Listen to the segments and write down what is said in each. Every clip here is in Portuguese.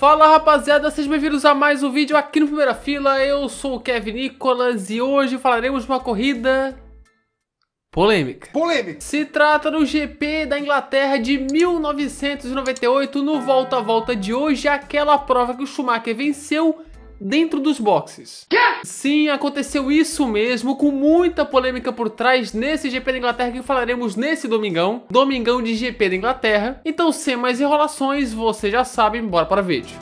Fala rapaziada, sejam bem-vindos a mais um vídeo aqui no Primeira Fila, eu sou o Kevin Nicolas e hoje falaremos de uma corrida polêmica. Polêmica! Se trata do GP da Inglaterra de 1998, no Volta a Volta de hoje, aquela prova que o Schumacher venceu dentro dos boxes. Sim, aconteceu isso mesmo, com muita polêmica por trás nesse GP da Inglaterra que falaremos nesse domingão, domingão de GP da Inglaterra. Então, sem mais enrolações, você já sabe, bora para o vídeo.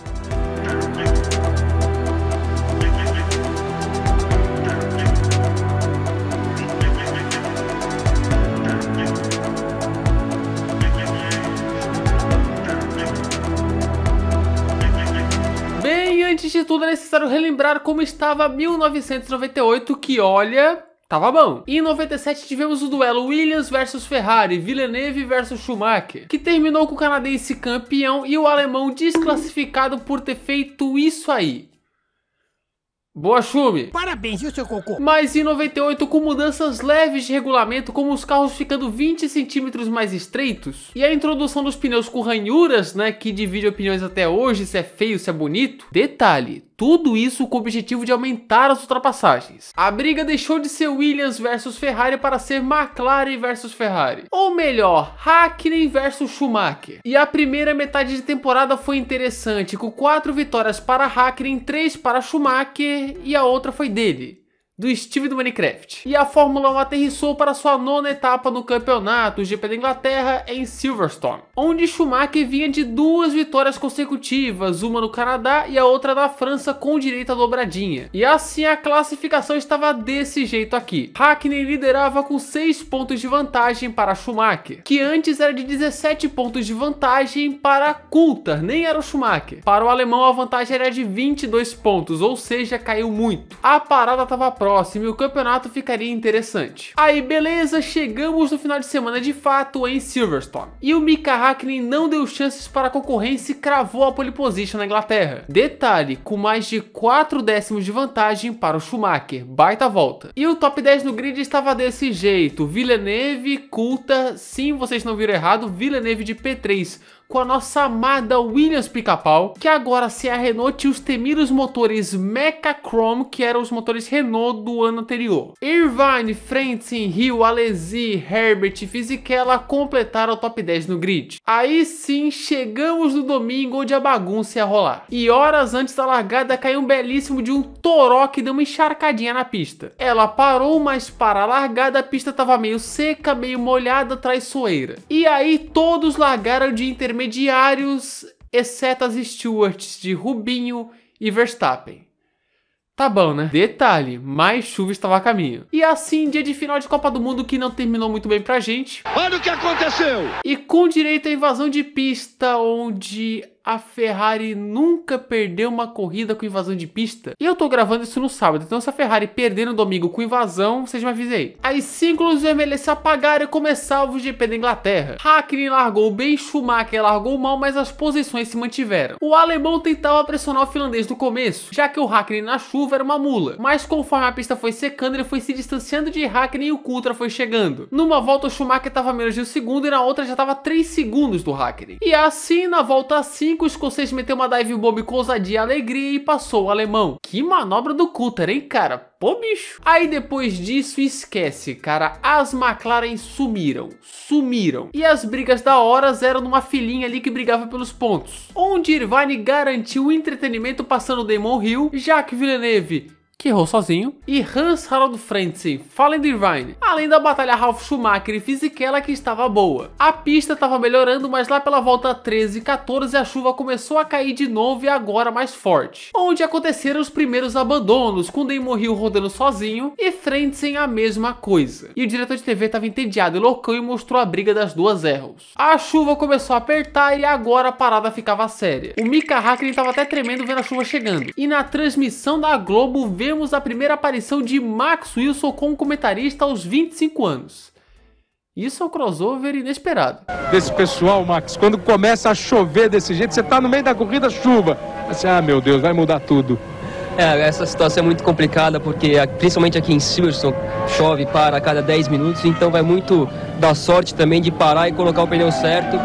Antes de tudo, é necessário relembrar como estava 1998, que olha, Tava bom. E em 97 tivemos o duelo Williams versus Ferrari, Villeneuve versus Schumacher, que terminou com o canadense campeão e o alemão desclassificado por ter feito isso aí. Boa, chume. Parabéns, viu, seu cocô? Mas em 98, com mudanças leves de regulamento, como os carros ficando 20 centímetros mais estreitos, e a introdução dos pneus com ranhuras, né, que divide opiniões até hoje, se é feio, se é bonito. Detalhe, tudo isso com o objetivo de aumentar as ultrapassagens. A briga deixou de ser Williams versus Ferrari para ser McLaren versus Ferrari. Ou melhor, Hakkinen versus Schumacher. E a primeira metade de temporada foi interessante, com quatro vitórias para Hakkinen, três para Schumacher e a outra foi dele do Steve do Minecraft. E a Fórmula 1 aterrissou para sua nona etapa no campeonato GP da Inglaterra em Silverstone, onde Schumacher vinha de duas vitórias consecutivas, uma no Canadá e a outra na França com direita dobradinha. E assim a classificação estava desse jeito aqui. Hackney liderava com 6 pontos de vantagem para Schumacher, que antes era de 17 pontos de vantagem para Coulter, nem era o Schumacher. Para o alemão a vantagem era de 22 pontos, ou seja, caiu muito. A parada estava próxima próximo e o campeonato ficaria interessante. Aí beleza, chegamos no final de semana de fato em Silverstone. E o Mika Hakkinen não deu chances para a concorrência e cravou a pole position na Inglaterra. Detalhe, com mais de 4 décimos de vantagem para o Schumacher, baita volta. E o top 10 no grid estava desse jeito, Villeneuve, Coulter, sim, vocês não viram errado, Villeneuve de P3, com a nossa amada Williams Pica-Pau, que agora se a Renault tinha os temidos motores Mecha Chrome, que eram os motores Renault do ano anterior. Irvine, Frentzen, Rio, Alesi, Herbert e Fisichella completaram o top 10 no grid. Aí sim, chegamos no domingo onde a bagunça ia rolar. E horas antes da largada caiu um belíssimo de um toró que deu uma encharcadinha na pista. Ela parou, mas para a largada a pista estava meio seca, meio molhada, traiçoeira. E aí todos largaram de intermediário intermediários, exceto as Stewarts de Rubinho e Verstappen. Tá bom, né? Detalhe, mais chuva estava a caminho. E assim, dia de final de Copa do Mundo que não terminou muito bem pra gente. Olha o que aconteceu! E com direito à invasão de pista, onde a Ferrari nunca perdeu uma corrida com invasão de pista. E eu tô gravando isso no sábado, então se a Ferrari perder no domingo com invasão, vocês me avisem aí. As símbolos vermelhos se apagaram e começava o GP da Inglaterra. Hakkinen largou bem, Schumacher largou mal, mas as posições se mantiveram. O alemão tentava pressionar o finlandês no começo, já que o Hakkinen na chuva era uma mula. Mas conforme a pista foi secando, ele foi se distanciando de Hakkinen e o Kutra foi chegando. Numa volta o Schumacher tava menos de um segundo e na outra já tava 3 segundos do Hakkinen. E assim, na volta 5, que o escocês meteu uma dive bomb com ousadia e alegria e passou o alemão. Que manobra do Cutter, hein, cara? Pô, bicho. Aí depois disso, esquece, cara. As McLaren sumiram. Sumiram. E as brigas da horas eram numa filhinha ali que brigava pelos pontos. Onde Irvine garantiu entretenimento passando Damon Hill, Jacques Villeneuve que errou sozinho, e Hans Harald Frentzen, Fallen Divine, além da batalha Ralf Schumacher e Fisichella que estava boa. A pista estava melhorando, mas lá pela volta 13 e 14 a chuva começou a cair de novo e agora mais forte, onde aconteceram os primeiros abandonos, com Damon Hill rodando sozinho e Frentzen a mesma coisa. E o diretor de TV estava entediado e loucão e mostrou a briga das duas erros. A chuva começou a apertar e agora a parada ficava séria. O Mika Hakkinen estava até tremendo vendo a chuva chegando, e na transmissão da Globo vê tivemos a primeira aparição de Max Wilson como comentarista aos 25 anos. Isso é um crossover inesperado. Desse pessoal, Max, quando começa a chover desse jeito, você está no meio da corrida, chuva. Você, ah, meu Deus, vai mudar tudo. É, essa situação é muito complicada porque, principalmente aqui em Silverstone, chove para a cada 10 minutos, então vai muito da sorte também de parar e colocar o pneu certo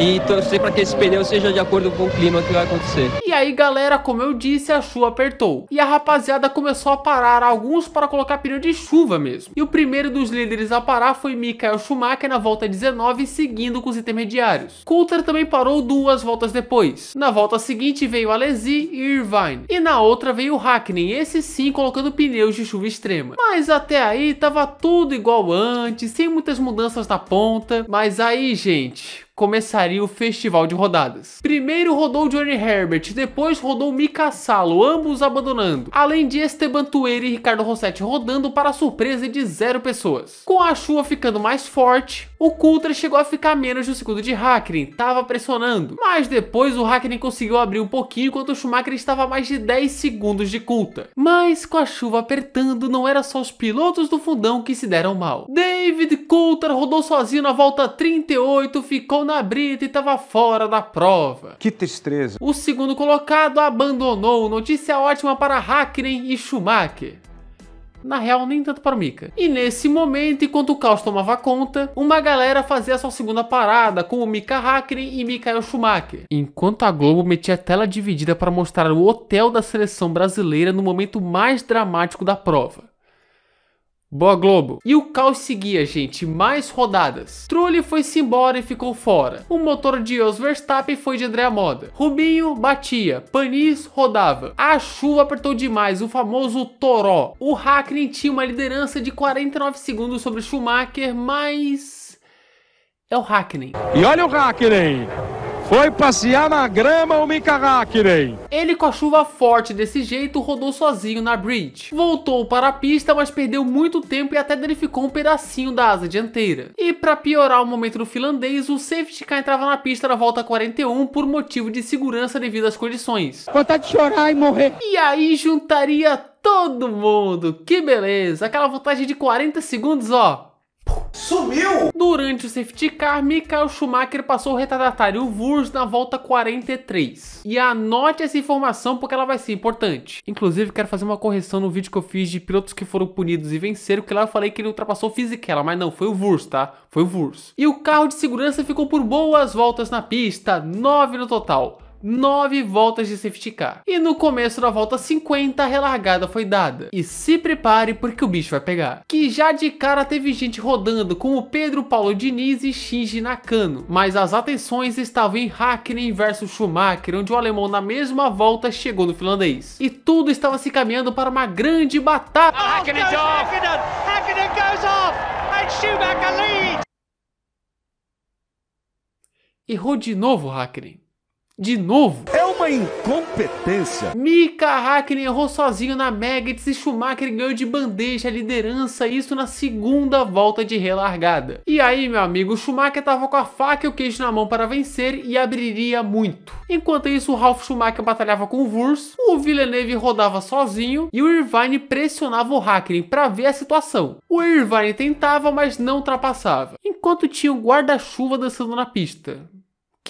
e torcer para que esse pneu seja de acordo com o clima que vai acontecer. E aí, galera, como eu disse, a chuva apertou. E a rapaziada começou a parar, alguns para colocar pneu de chuva mesmo. E o primeiro dos líderes a parar foi Michael Schumacher na volta 19, seguindo com os intermediários. Coulter também parou duas voltas depois. Na volta seguinte veio Alesi e Irvine. E na outra veio Hackney, esse sim colocando pneus de chuva extrema. Mas até aí tava tudo igual antes, sem muitas mudanças na ponta. Mas aí, gente, começaria o festival de rodadas. Primeiro rodou Johnny Herbert, depois rodou Mika Salo, ambos abandonando, além de Esteban Tueira e Ricardo Rossetti rodando para a surpresa de zero pessoas. Com a chuva ficando mais forte, o Coulter chegou a ficar menos de um segundo de Hakkinen, estava pressionando, mas depois o Hakkinen conseguiu abrir um pouquinho enquanto o Schumacher estava a mais de 10 segundos de Coulter. Mas com a chuva apertando, não era só os pilotos do fundão que se deram mal. David Coulter rodou sozinho na volta 38, ficou na brita e estava fora da prova. Que tristeza. O segundo colocado abandonou, notícia ótima para Hakkinen e Schumacher. Na real, nem tanto para o Mika. E nesse momento, enquanto o caos tomava conta, uma galera fazia sua segunda parada, com o Mika Hakkinen e Mikael Schumacher. Enquanto a Globo metia a tela dividida para mostrar o hotel da seleção brasileira no momento mais dramático da prova. Boa Globo. E o caos seguia, gente, mais rodadas. Trulli foi-se embora e ficou fora. O motor de Jos Verstappen foi de André Moda. Rubinho batia, Panis rodava. A chuva apertou demais, o famoso toró. O Hackney tinha uma liderança de 49 segundos sobre Schumacher, mas... É o Hackney. E olha o Hackney! Foi passear na grama o Mika Ele com a chuva forte desse jeito rodou sozinho na bridge. Voltou para a pista, mas perdeu muito tempo e até danificou um pedacinho da asa dianteira. E para piorar o momento do finlandês, o safety car entrava na pista na volta 41 por motivo de segurança devido às condições. Vontade de chorar e morrer. E aí juntaria todo mundo. Que beleza. Aquela vantagem de 40 segundos, ó. Sumiu! Durante o safety car, Michael Schumacher passou o retardatário Vurs na volta 43. E anote essa informação porque ela vai ser importante. Inclusive, quero fazer uma correção no vídeo que eu fiz de pilotos que foram punidos e venceram, que lá eu falei que ele ultrapassou o Fisichella, mas não, foi o Vurs, tá? Foi o Vurs. E o carro de segurança ficou por boas voltas na pista, 9 no total. 9 voltas de safety car. E no começo da volta 50 a relargada foi dada. E se prepare porque o bicho vai pegar. Que já de cara teve gente rodando como Pedro Paulo Diniz e Shinji Nakano. Mas as atenções estavam em Hakkinen versus Schumacher, onde o alemão na mesma volta chegou no finlandês. E tudo estava se caminhando para uma grande batata. Oh, ah, Hakkinen goes Hakkinen. Hakkinen goes off and Schumacher Errou de novo, Hakkinen de novo. É uma incompetência. Mika Hakkinen errou sozinho na Maggots e Schumacher ganhou de bandeja a liderança, isso na segunda volta de relargada. E aí, meu amigo, Schumacher tava com a faca e o queijo na mão para vencer e abriria muito. Enquanto isso, o Ralf Schumacher batalhava com o Wurst, o Villeneuve rodava sozinho e o Irvine pressionava o Hakkinen para ver a situação. O Irvine tentava, mas não ultrapassava, enquanto tinha o guarda-chuva dançando na pista.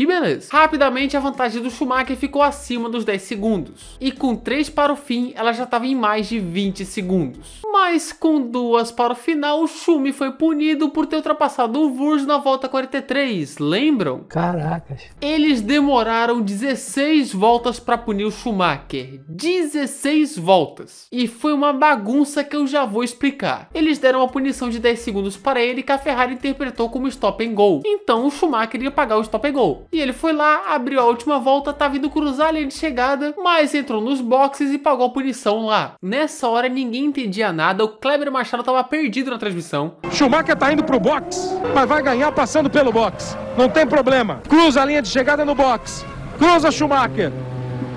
Que beleza. Rapidamente a vantagem do Schumacher ficou acima dos 10 segundos. E com 3 para o fim, ela já estava em mais de 20 segundos. Mas com duas para o final, o Schumi foi punido por ter ultrapassado o Vurs na volta 43, lembram? Caracas. Eles demoraram 16 voltas para punir o Schumacher. 16 voltas. E foi uma bagunça que eu já vou explicar. Eles deram uma punição de 10 segundos para ele que a Ferrari interpretou como stop and go. Então o Schumacher ia pagar o stop and go. E ele foi lá, abriu a última volta, tá vindo cruzar a linha de chegada, mas entrou nos boxes e pagou a punição lá. Nessa hora ninguém entendia nada, o Kleber Machado tava perdido na transmissão. Schumacher tá indo pro box, mas vai ganhar passando pelo box. Não tem problema. Cruza a linha de chegada no box. Cruza Schumacher.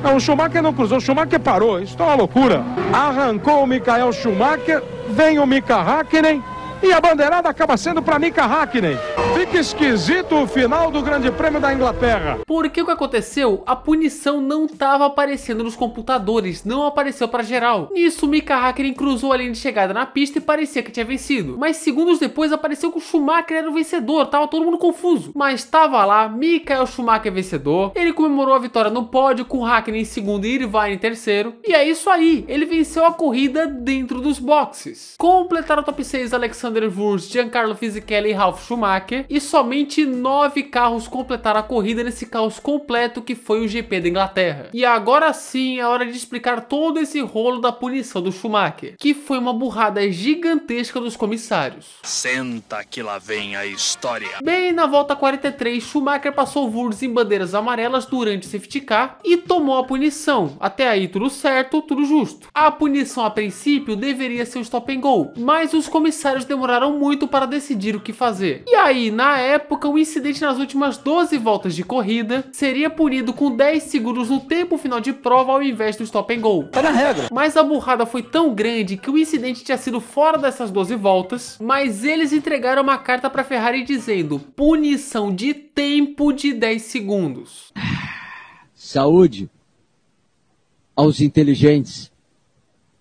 Não, o Schumacher não cruzou, o Schumacher parou. Isso tá uma loucura. Arrancou o Michael Schumacher, vem o Mika Hakkinen e a bandeirada acaba sendo para Mika Hakkinen. Fica esquisito o final do Grande Prêmio da Inglaterra. Porque o que aconteceu? A punição não estava aparecendo nos computadores, não apareceu para geral. Nisso, Mika Hakkinen cruzou a linha de chegada na pista e parecia que tinha vencido. Mas segundos depois apareceu que o Schumacher era o vencedor, tava todo mundo confuso. Mas estava lá, Michael Schumacher vencedor, ele comemorou a vitória no pódio com Hakkinen em segundo e Irvine em terceiro. E é isso aí, ele venceu a corrida dentro dos boxes. Completaram o top 6 Alexander Alexander Wurz, Giancarlo Fisichella e Ralf Schumacher, e somente nove carros completaram a corrida nesse caos completo que foi o GP da Inglaterra. E agora sim é hora de explicar todo esse rolo da punição do Schumacher, que foi uma burrada gigantesca dos comissários. Senta que lá vem a história. Bem, na volta 43, Schumacher passou Wurz em bandeiras amarelas durante o safety car e tomou a punição. Até aí tudo certo, tudo justo. A punição a princípio deveria ser o stop and go, mas os comissários demoraram demoraram muito para decidir o que fazer. E aí, na época, o incidente nas últimas 12 voltas de corrida seria punido com 10 segundos no tempo final de prova ao invés do stop and go. Tá na regra. Mas a burrada foi tão grande que o incidente tinha sido fora dessas 12 voltas, mas eles entregaram uma carta para Ferrari dizendo punição de tempo de 10 segundos. Saúde aos inteligentes.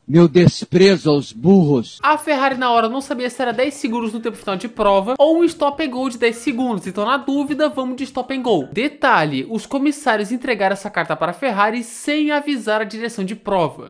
Meu desprezo aos burros. A Ferrari na hora não sabia se era 10 segundos no tempo final de prova ou um stop and go de 10 segundos. Então na dúvida, vamos de stop and go. Detalhe, os comissários entregaram essa carta para a Ferrari sem avisar a direção de prova.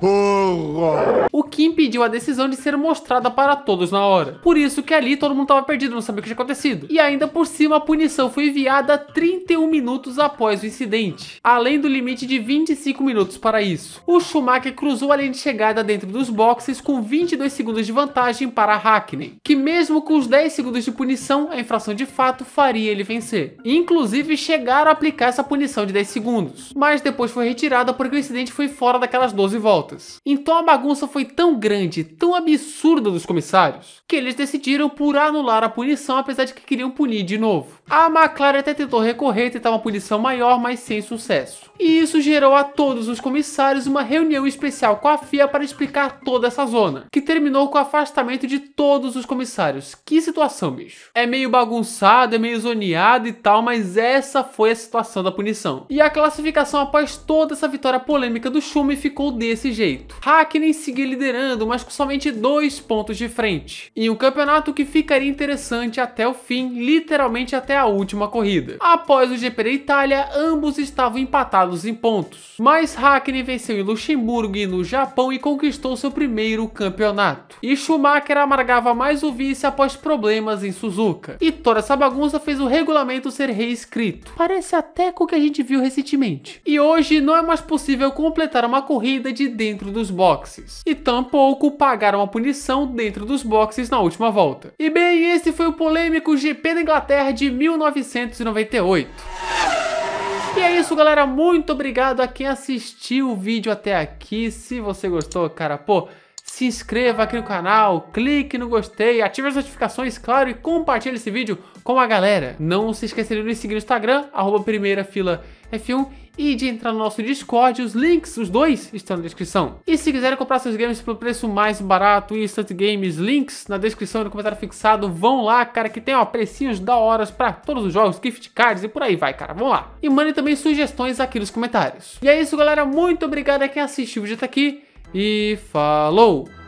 O que impediu a decisão de ser mostrada para todos na hora. Por isso que ali todo mundo estava perdido, não sabia o que tinha acontecido. E ainda por cima, a punição foi enviada 31 minutos após o incidente. Além do limite de 25 minutos para isso. O Schumacher cruzou a linha de chegada dentro dentro dos boxes com 22 segundos de vantagem para Hackney, que mesmo com os 10 segundos de punição, a infração de fato faria ele vencer. Inclusive chegaram a aplicar essa punição de 10 segundos, mas depois foi retirada porque o incidente foi fora daquelas 12 voltas. Então a bagunça foi tão grande, tão absurda dos comissários, que eles decidiram por anular a punição apesar de que queriam punir de novo. A McLaren até tentou recorrer e tentar uma punição maior, mas sem sucesso. E isso gerou a todos os comissários uma reunião especial com a FIA para explicar unificar toda essa zona, que terminou com o afastamento de todos os comissários. Que situação, bicho. É meio bagunçado, é meio zoneado e tal, mas essa foi a situação da punição. E a classificação após toda essa vitória polêmica do Schumi ficou desse jeito. Hakkinen seguia liderando, mas com somente dois pontos de frente. E um campeonato que ficaria interessante até o fim, literalmente até a última corrida. Após o GP da Itália, ambos estavam empatados em pontos. Mas Hakkinen venceu em Luxemburgo e no Japão e conquistou conquistou seu primeiro campeonato. E Schumacher amargava mais o vice após problemas em Suzuka. E toda essa bagunça fez o regulamento ser reescrito. Parece até com o que a gente viu recentemente. E hoje não é mais possível completar uma corrida de dentro dos boxes. E tampouco pagar uma punição dentro dos boxes na última volta. E bem, esse foi o polêmico GP da Inglaterra de 1998. E é isso, galera. Muito obrigado a quem assistiu o vídeo até aqui. Se você gostou, cara, pô, se inscreva aqui no canal, clique no gostei, ative as notificações, claro, e compartilhe esse vídeo com a galera. Não se esqueça de me seguir no Instagram, arroba primeirafilaf1 e de entrar no nosso Discord. Os links, os dois, estão na descrição. E se quiserem comprar seus games pelo preço mais barato, Instant Games, links na descrição e no comentário fixado, vão lá, cara, que tem ó, precinhos da horas para todos os jogos, gift cards e por aí vai, cara, vão lá. E mandem também sugestões aqui nos comentários. E é isso, galera, muito obrigado a quem assistiu o vídeo até aqui e falou!